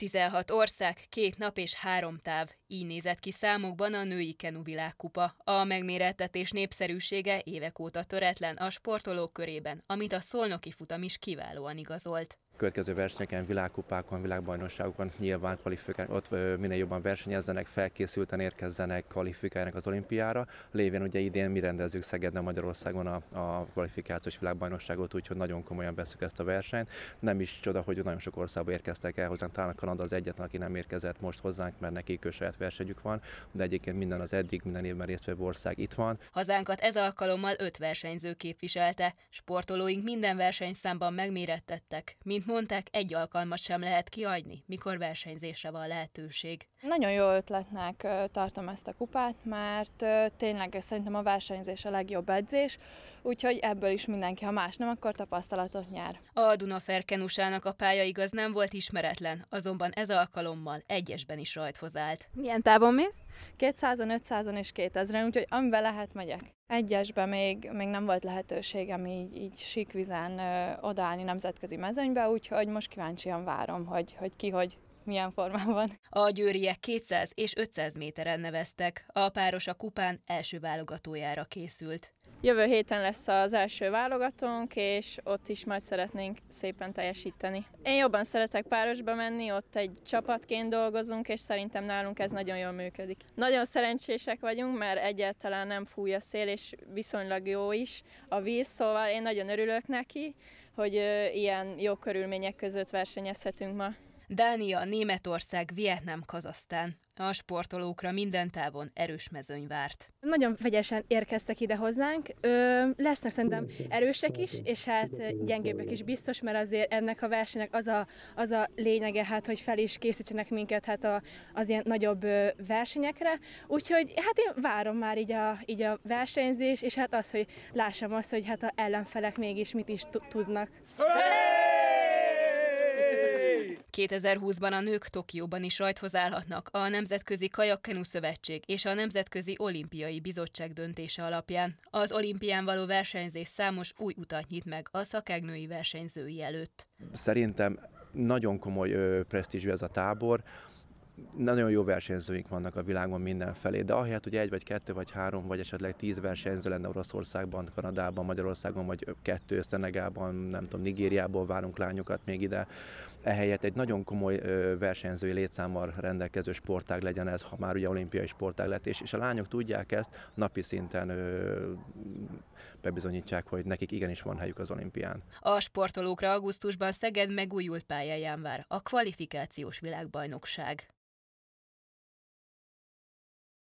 16 ország, két nap és három táv. Így nézett ki számokban a női kenu világkupa. A megmérettetés népszerűsége évek óta töretlen a sportolók körében, amit a szolnoki futam is kiválóan igazolt következő versenyeken, világkupákon, világbajnokságokon nyilván ott minél jobban versenyezzenek, felkészülten érkezzenek, kvalifikáljanak az olimpiára. Lévén ugye idén mi rendezzük Szegedben Magyarországon a, a kvalifikációs világbajnokságot, úgyhogy nagyon komolyan veszük ezt a versenyt. Nem is csoda, hogy nagyon sok országba érkeztek el hozzánk, talán Kanada az egyetlen, aki nem érkezett most hozzánk, mert nekik ő saját versenyük van, de egyébként minden az eddig, minden évben résztvevő ország itt van. Hazánkat ez alkalommal öt versenyző képviselte. Sportolóink minden versenyszámban megmérettettek, mint mondták, egy alkalmat sem lehet kiadni, mikor versenyzésre van lehetőség. Nagyon jó ötletnek tartom ezt a kupát, mert tényleg szerintem a versenyzés a legjobb edzés, úgyhogy ebből is mindenki, ha más nem, akkor tapasztalatot nyer. A Ferkenusának a pálya igaz nem volt ismeretlen, azonban ez alkalommal egyesben is rajthoz állt. Milyen távon mész? 200 an 500 an és 2000-en, úgyhogy amiben lehet, megyek. Egyesben még, még nem volt lehetőségem így, így síkvizen ö, odállni nemzetközi mezőnybe, úgyhogy most kíváncsian várom, hogy, hogy ki hogy milyen formában. A győriek 200 és 500 méteren neveztek, a páros a kupán első válogatójára készült. Jövő héten lesz az első válogatónk, és ott is majd szeretnénk szépen teljesíteni. Én jobban szeretek párosba menni, ott egy csapatként dolgozunk, és szerintem nálunk ez nagyon jól működik. Nagyon szerencsések vagyunk, mert egyáltalán nem fúj a szél, és viszonylag jó is a víz, szóval én nagyon örülök neki, hogy ilyen jó körülmények között versenyezhetünk ma. Dánia, Németország, Vietnám, Kazasztán. A sportolókra minden távon erős mezőny várt. Nagyon vegyesen érkeztek ide hozzánk. Ö, lesznek szerintem erősek is, és hát gyengébbek is biztos, mert azért ennek a versenynek az a, az a lényege, hát, hogy fel is készítsenek minket hát a, az ilyen nagyobb versenyekre. Úgyhogy hát én várom már így a, így a versenyzés, és hát az, hogy lássam azt, hogy hát a ellenfelek mégis mit is tudnak. Hey! 2020-ban a nők Tokióban is rajthoz állhatnak a Nemzetközi Kajakkenu Szövetség és a Nemzetközi Olimpiai Bizottság döntése alapján. Az olimpián való versenyzés számos új utat nyit meg a szakágnői versenyzői előtt. Szerintem nagyon komoly presztízsű ez a tábor, nagyon jó versenyzőink vannak a világon mindenfelé, de ahelyett, hogy egy vagy kettő vagy három, vagy esetleg tíz versenyző lenne Oroszországban, Kanadában, Magyarországon, vagy kettő Szenegában, nem tudom, Nigériából várunk lányokat még ide, ehelyett egy nagyon komoly versenyzői létszámmal rendelkező sportág legyen ez, ha már ugye olimpiai sportág lett, és, és a lányok tudják ezt, napi szinten ö, bebizonyítják, hogy nekik igenis van helyük az olimpián. A sportolókra augusztusban Szeged megújult pályáján vár a kvalifikációs világbajnokság.